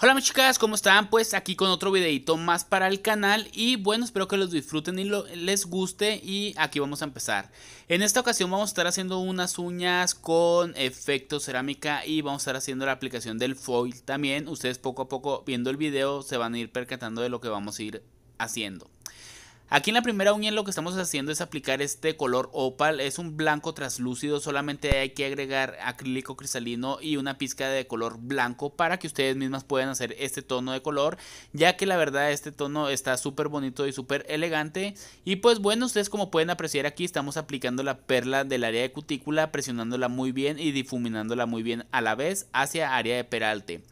Hola mis chicas, ¿cómo están? Pues aquí con otro videito más para el canal y bueno, espero que los disfruten y les guste y aquí vamos a empezar. En esta ocasión vamos a estar haciendo unas uñas con efecto cerámica y vamos a estar haciendo la aplicación del foil también. Ustedes poco a poco viendo el video se van a ir percatando de lo que vamos a ir haciendo. Aquí en la primera unión lo que estamos haciendo es aplicar este color opal, es un blanco traslúcido solamente hay que agregar acrílico cristalino y una pizca de color blanco para que ustedes mismas puedan hacer este tono de color, ya que la verdad este tono está súper bonito y súper elegante. Y pues bueno, ustedes como pueden apreciar aquí estamos aplicando la perla del área de cutícula, presionándola muy bien y difuminándola muy bien a la vez hacia área de peralte.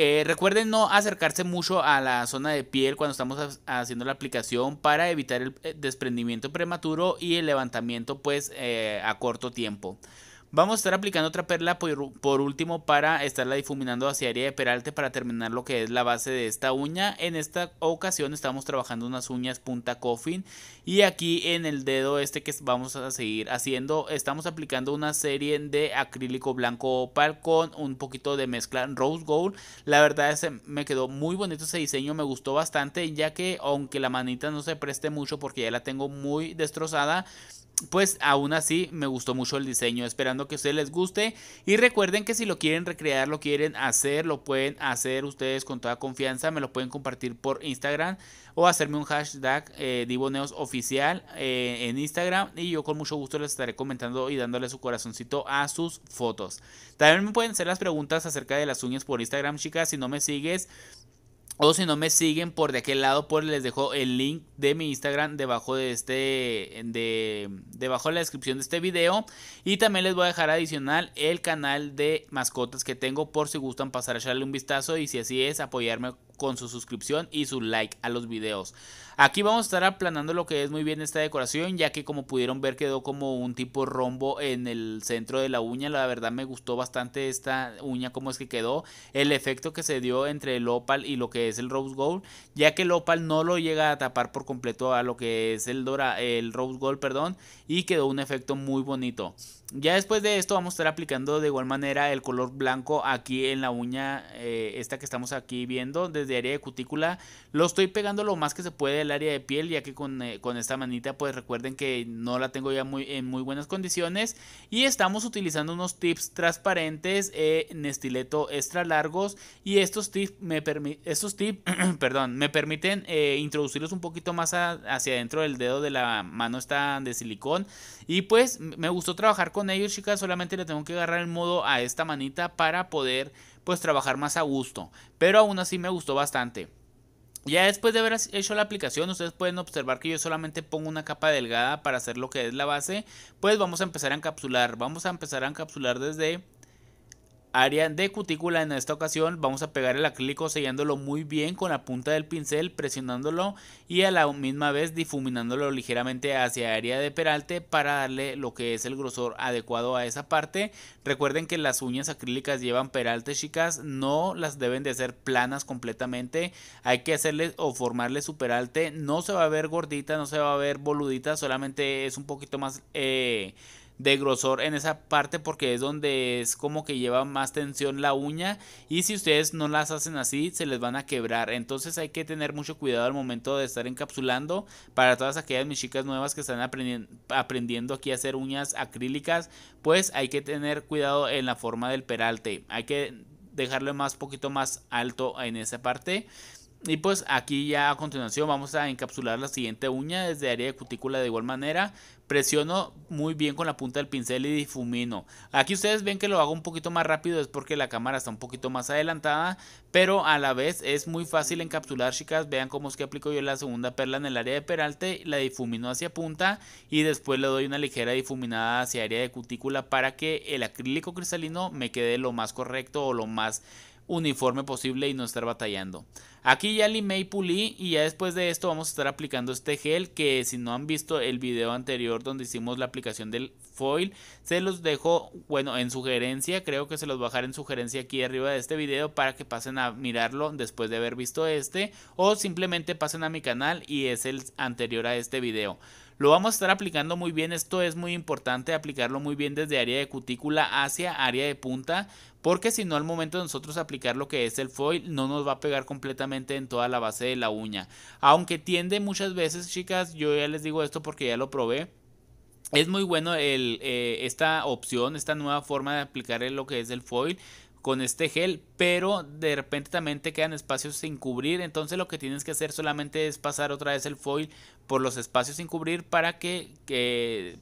Eh, recuerden no acercarse mucho a la zona de piel cuando estamos haciendo la aplicación para evitar el eh, desprendimiento prematuro y el levantamiento pues eh, a corto tiempo. Vamos a estar aplicando otra perla por, último para estarla difuminando hacia área de peralte para terminar lo que es la base de esta uña. En esta ocasión estamos trabajando unas uñas punta coffin y aquí en el dedo este que vamos a seguir haciendo estamos aplicando una serie de acrílico blanco opal con un poquito de mezcla rose gold. La verdad es me quedó muy bonito ese diseño, me gustó bastante ya que aunque la manita no se preste mucho porque ya la tengo muy destrozada pues aún así me gustó mucho el diseño, esperando que a ustedes les guste y recuerden que si lo quieren recrear, lo quieren hacer, lo pueden hacer ustedes con toda confianza, me lo pueden compartir por Instagram o hacerme un hashtag eh, oficial eh, en Instagram y yo con mucho gusto les estaré comentando y dándole su corazoncito a sus fotos. También me pueden hacer las preguntas acerca de las uñas por Instagram, chicas, si no me sigues, o si no me siguen por de aquel lado, pues les dejo el link de mi Instagram debajo de este, de, debajo de la descripción de este video. Y también les voy a dejar adicional el canal de mascotas que tengo por si gustan pasar a echarle un vistazo y si así es, apoyarme con su suscripción y su like a los videos. Aquí vamos a estar aplanando lo que es muy bien esta decoración, ya que como pudieron ver quedó como un tipo rombo en el centro de la uña. La verdad me gustó bastante esta uña como es que quedó. El efecto que se dio entre el opal y lo que es el rose gold, ya que el opal no lo llega a tapar por completo a lo que es el, dora, el rose gold, perdón, y quedó un efecto muy bonito. Ya después de esto vamos a estar aplicando de igual manera el color blanco aquí en la uña, eh, esta que estamos aquí viendo de área de cutícula. Lo estoy pegando lo más que se puede el área de piel, ya que eh, con, esta manita pues recuerden que no la tengo ya muy, en muy buenas condiciones. Y estamos utilizando unos tips transparentes eh, en estileto extra largos y estos tips me, permiten estos tips, perdón, me permiten eh, introducirlos un poquito más hacia adentro del dedo de la mano esta de silicón. Y pues me gustó trabajar con ellos chicas, solamente le tengo que agarrar el modo a esta manita para poder pues trabajar más a gusto. Pero aún así me gustó bastante. Ya después de haber hecho la aplicación, ustedes pueden observar que yo solamente pongo una capa delgada para hacer lo que es la base. Pues vamos a empezar a encapsular. Vamos a empezar a encapsular desde área de cutícula en esta ocasión vamos a pegar el acrílico sellándolo muy bien con la punta del pincel presionándolo y a la misma vez difuminándolo ligeramente hacia área de peralte para darle lo que es el grosor adecuado a esa parte recuerden que las uñas acrílicas llevan peralte chicas no las deben de hacer planas completamente hay que hacerle o formarle su peralte no se va a ver gordita no se va a ver boludita solamente es un poquito más eh, de grosor en esa parte porque es donde es como que lleva más tensión la uña y si ustedes no las hacen así se les van a quebrar entonces hay que tener mucho cuidado al momento de estar encapsulando para todas aquellas mis chicas nuevas que están aprendiendo aquí a hacer uñas acrílicas pues hay que tener cuidado en la forma del peralte hay que dejarlo más poquito más alto en esa parte y pues aquí ya a continuación vamos a encapsular la siguiente uña desde área de cutícula de igual manera. Presiono muy bien con la punta del pincel y difumino. Aquí ustedes ven que lo hago un poquito más rápido es porque la cámara está un poquito más adelantada. Pero a la vez es muy fácil encapsular chicas. Vean cómo es que aplico yo la segunda perla en el área de peralte. La difumino hacia punta y después le doy una ligera difuminada hacia área de cutícula para que el acrílico cristalino me quede lo más correcto o lo más uniforme posible y no estar batallando. Aquí ya limé y pulí y ya después de esto vamos a estar aplicando este gel que si no han visto el video anterior donde hicimos la aplicación del foil se los dejo bueno en sugerencia creo que se los dejar en sugerencia aquí arriba de este video para que pasen a mirarlo después de haber visto este o simplemente pasen a mi canal y es el anterior a este video. Lo vamos a estar aplicando muy bien, esto es muy importante, aplicarlo muy bien desde área de cutícula hacia área de punta, porque si no al momento de nosotros aplicar lo que es el foil no nos va a pegar completamente en toda la base de la uña. Aunque tiende muchas veces, chicas, yo ya les digo esto porque ya lo probé, es muy bueno el, eh, esta opción, esta nueva forma de aplicar lo que es el foil con este gel, pero de repente también te quedan espacios sin cubrir, entonces lo que tienes que hacer solamente es pasar otra vez el foil por los espacios sin cubrir para que, que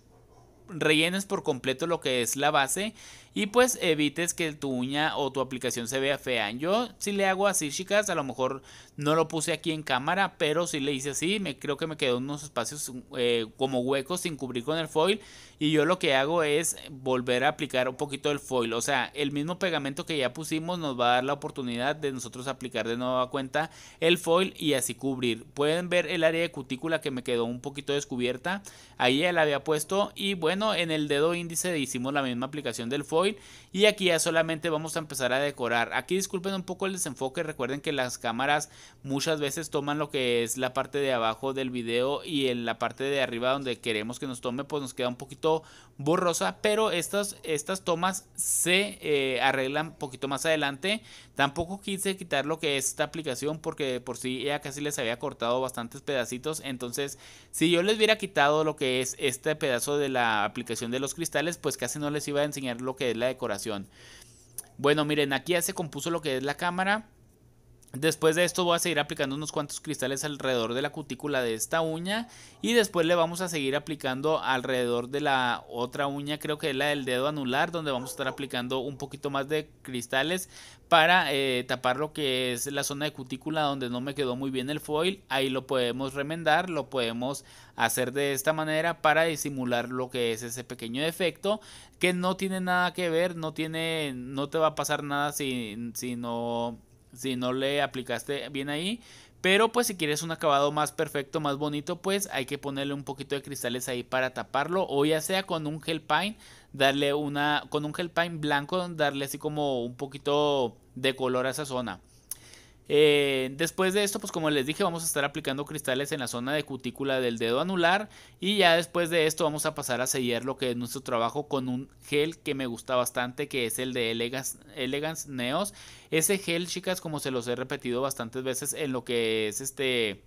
rellenes por completo lo que es la base y pues evites que tu uña o tu aplicación se vea fea. Yo si le hago así, chicas, a lo mejor no lo puse aquí en cámara, pero si le hice así, me creo que me quedó unos espacios eh, como huecos sin cubrir con el foil y yo lo que hago es volver a aplicar un poquito el foil, o sea, el mismo pegamento que ya pusimos nos va a dar la oportunidad de nosotros aplicar de nueva cuenta el foil y así cubrir. Pueden ver el área de cutícula que me quedó un poquito descubierta, ahí ya la había puesto y bueno, en el dedo índice hicimos la misma aplicación del foil y aquí ya solamente vamos a empezar a decorar. Aquí disculpen un poco el desenfoque, recuerden que las cámaras muchas veces toman lo que es la parte de abajo del video y en la parte de arriba donde queremos que nos tome pues nos queda un poquito borrosa, pero estas, estas tomas se eh, arreglan un poquito más adelante. Tampoco quise quitar lo que es esta aplicación porque por si sí ya casi les había cortado bastantes pedacitos, entonces si yo les hubiera quitado lo que es este pedazo de la aplicación de los cristales, pues casi no les iba a enseñar lo que la decoración. Bueno, miren, aquí ya se compuso lo que es la cámara. Después de esto voy a seguir aplicando unos cuantos cristales alrededor de la cutícula de esta uña y después le vamos a seguir aplicando alrededor de la otra uña, creo que es la del dedo anular, donde vamos a estar aplicando un poquito más de cristales para eh, tapar lo que es la zona de cutícula donde no me quedó muy bien el foil. Ahí lo podemos remendar, lo podemos hacer de esta manera para disimular lo que es ese pequeño defecto que no tiene nada que ver, no tiene, no te va a pasar nada si, si no si no le aplicaste bien ahí. Pero pues si quieres un acabado más perfecto, más bonito, pues hay que ponerle un poquito de cristales ahí para taparlo. O ya sea con un gel paint, darle una, con un gel paint blanco, darle así como un poquito de color a esa zona. Eh, después de esto, pues como les dije, vamos a estar aplicando cristales en la zona de cutícula del dedo anular. Y ya después de esto vamos a pasar a sellar lo que es nuestro trabajo con un gel que me gusta bastante, que es el de Elegance, Neos. Ese gel, chicas, como se los he repetido bastantes veces en lo que es este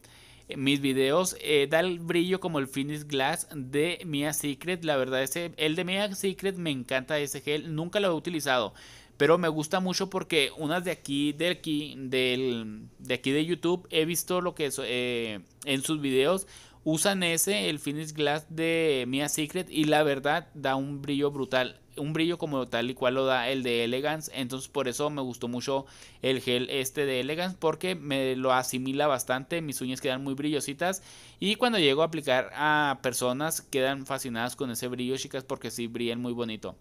mis videos. Eh, da el brillo como el Finish Glass de Mia Secret. La verdad, el de Mia Secret me encanta ese gel. Nunca lo he utilizado. Pero me gusta mucho porque unas de aquí, de aquí, del, de aquí de YouTube, he visto lo que eh, en sus videos usan ese, el Finish Glass de Mia Secret, y la verdad da un brillo brutal un brillo como tal y cual lo da el de Elegance. Entonces por eso me gustó mucho el gel este de Elegance porque me lo asimila bastante. Mis uñas quedan muy brillositas. Y cuando llego a aplicar a personas quedan fascinadas con ese brillo chicas porque sí brillan muy bonito.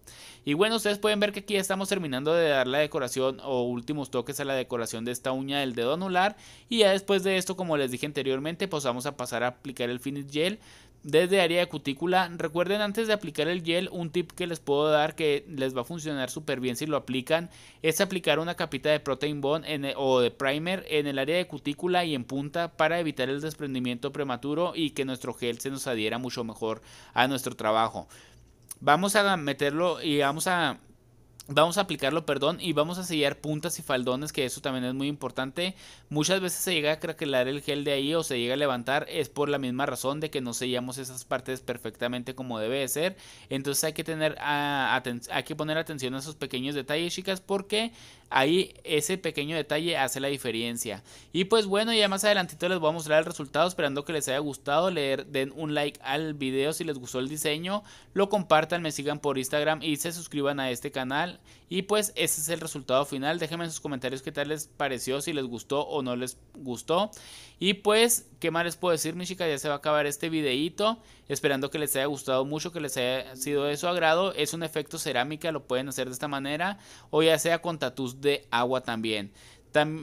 Y bueno ustedes pueden ver que aquí estamos terminando de dar la decoración o últimos toques a la decoración de esta uña del dedo anular. Y ya después de esto como les dije anteriormente pues vamos a pasar a aplicar el finish gel desde área de cutícula. Recuerden antes de aplicar el gel, un tip que les puedo dar que les va a funcionar súper bien si lo aplican, es aplicar una capita de protein bond en e, o de primer en el área de cutícula y en punta para evitar el desprendimiento prematuro y que nuestro gel se nos adhiera mucho mejor a nuestro trabajo. Vamos a meterlo y vamos a Vamos a aplicarlo, perdón, y vamos a sellar puntas y faldones, que eso también es muy importante. Muchas veces se llega a craquelar el gel de ahí o se llega a levantar, es por la misma razón de que no sellamos esas partes perfectamente como debe de ser. Entonces hay que tener ah, hay que poner atención a esos pequeños detalles, chicas, porque Ahí ese pequeño detalle hace la diferencia. Y pues bueno, ya más adelantito les voy a mostrar el resultado. Esperando que les haya gustado. leer den un like al video si les gustó el diseño. Lo compartan, me sigan por Instagram y se suscriban a este canal. Y pues ese es el resultado final. Déjenme en sus comentarios qué tal les pareció, si les gustó o no les gustó. Y pues, ¿qué más les puedo decir, mis chicas? Ya se va a acabar este videito. Esperando que les haya gustado mucho, que les haya sido de su agrado. Es un efecto cerámica, lo pueden hacer de esta manera. O ya sea con tatuajes de agua también.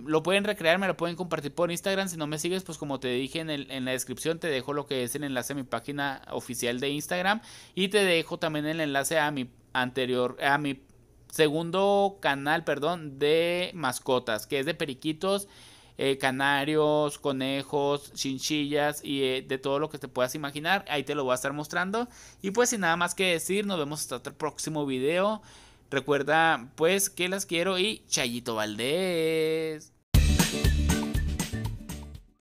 lo pueden recrear, me lo pueden compartir por Instagram. Si no me sigues, pues como te dije en, el, en, la descripción, te dejo lo que es el enlace a mi página oficial de Instagram. Y te dejo también el enlace a mi anterior, a mi segundo canal, perdón, de mascotas, que es de periquitos. Eh, canarios, conejos, chinchillas y eh, de todo lo que te puedas imaginar. Ahí te lo voy a estar mostrando. Y pues sin nada más que decir, nos vemos hasta el próximo video. Recuerda pues que las quiero y Chayito Valdés.